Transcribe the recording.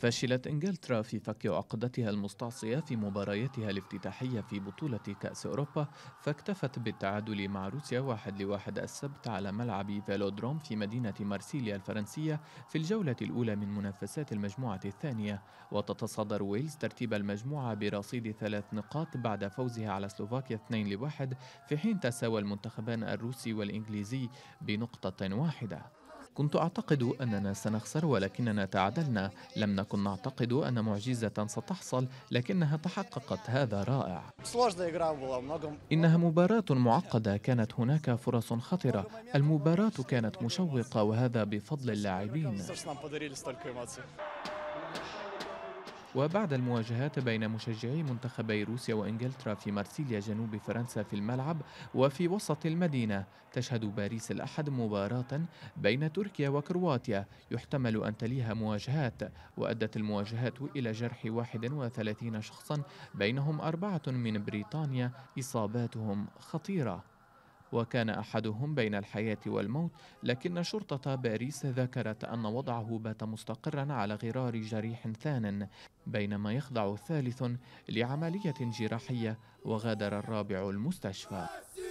فشلت انجلترا في فك عقدتها المستعصيه في مبارياتها الافتتاحيه في بطوله كاس اوروبا فاكتفت بالتعادل مع روسيا واحد لواحد السبت على ملعب فيلودروم في مدينه مارسيليا الفرنسيه في الجوله الاولى من منافسات المجموعه الثانيه وتتصدر ويلز ترتيب المجموعه برصيد ثلاث نقاط بعد فوزها على سلوفاكيا 2 لواحد في حين تساوى المنتخبان الروسي والانجليزي بنقطه واحده كنت أعتقد أننا سنخسر ولكننا تعادلنا لم نكن نعتقد أن معجزة ستحصل لكنها تحققت هذا رائع إنها مباراة معقدة كانت هناك فرص خطرة المباراة كانت مشوقة وهذا بفضل اللاعبين وبعد المواجهات بين مشجعي منتخبي روسيا وإنجلترا في مارسيليا جنوب فرنسا في الملعب وفي وسط المدينة تشهد باريس الأحد مباراة بين تركيا وكرواتيا يحتمل أن تليها مواجهات وأدت المواجهات إلى جرح 31 شخصا بينهم أربعة من بريطانيا إصاباتهم خطيرة وكان احدهم بين الحياه والموت لكن شرطه باريس ذكرت ان وضعه بات مستقرا على غرار جريح ثان بينما يخضع الثالث لعمليه جراحيه وغادر الرابع المستشفى